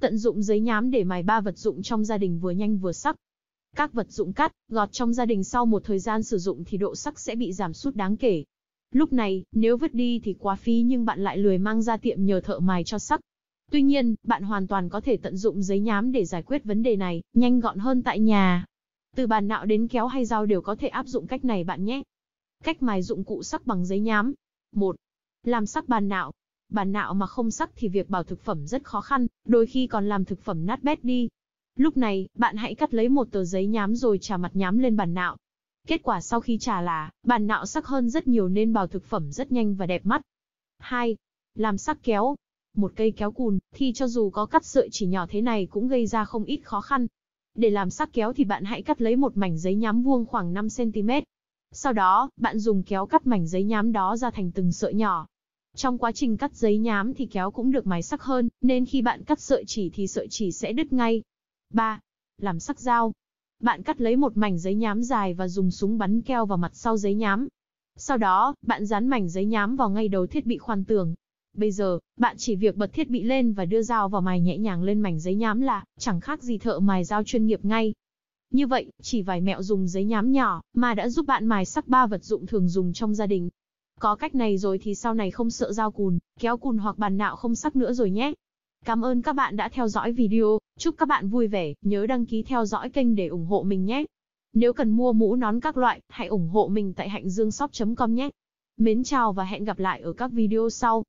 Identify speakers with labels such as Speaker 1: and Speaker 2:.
Speaker 1: Tận dụng giấy nhám để mài ba vật dụng trong gia đình vừa nhanh vừa sắc. Các vật dụng cắt, gọt trong gia đình sau một thời gian sử dụng thì độ sắc sẽ bị giảm sút đáng kể. Lúc này, nếu vứt đi thì quá phí nhưng bạn lại lười mang ra tiệm nhờ thợ mài cho sắc. Tuy nhiên, bạn hoàn toàn có thể tận dụng giấy nhám để giải quyết vấn đề này, nhanh gọn hơn tại nhà. Từ bàn nạo đến kéo hay dao đều có thể áp dụng cách này bạn nhé. Cách mài dụng cụ sắc bằng giấy nhám. 1. Làm sắc bàn nạo bản nạo mà không sắc thì việc bảo thực phẩm rất khó khăn, đôi khi còn làm thực phẩm nát bét đi. Lúc này, bạn hãy cắt lấy một tờ giấy nhám rồi trà mặt nhám lên bản nạo. Kết quả sau khi trà là, bản nạo sắc hơn rất nhiều nên bào thực phẩm rất nhanh và đẹp mắt. 2. Làm sắc kéo. Một cây kéo cùn, thì cho dù có cắt sợi chỉ nhỏ thế này cũng gây ra không ít khó khăn. Để làm sắc kéo thì bạn hãy cắt lấy một mảnh giấy nhám vuông khoảng 5cm. Sau đó, bạn dùng kéo cắt mảnh giấy nhám đó ra thành từng sợi nhỏ, trong quá trình cắt giấy nhám thì kéo cũng được mài sắc hơn, nên khi bạn cắt sợi chỉ thì sợi chỉ sẽ đứt ngay. 3. Làm sắc dao. Bạn cắt lấy một mảnh giấy nhám dài và dùng súng bắn keo vào mặt sau giấy nhám. Sau đó, bạn dán mảnh giấy nhám vào ngay đầu thiết bị khoan tường. Bây giờ, bạn chỉ việc bật thiết bị lên và đưa dao vào mài nhẹ nhàng lên mảnh giấy nhám là chẳng khác gì thợ mài dao chuyên nghiệp ngay. Như vậy, chỉ vài mẹo dùng giấy nhám nhỏ mà đã giúp bạn mài sắc ba vật dụng thường dùng trong gia đình. Có cách này rồi thì sau này không sợ dao cùn, kéo cùn hoặc bàn nạo không sắc nữa rồi nhé. Cảm ơn các bạn đã theo dõi video, chúc các bạn vui vẻ, nhớ đăng ký theo dõi kênh để ủng hộ mình nhé. Nếu cần mua mũ nón các loại, hãy ủng hộ mình tại hạnhdươngshop.com nhé. Mến chào và hẹn gặp lại ở các video sau.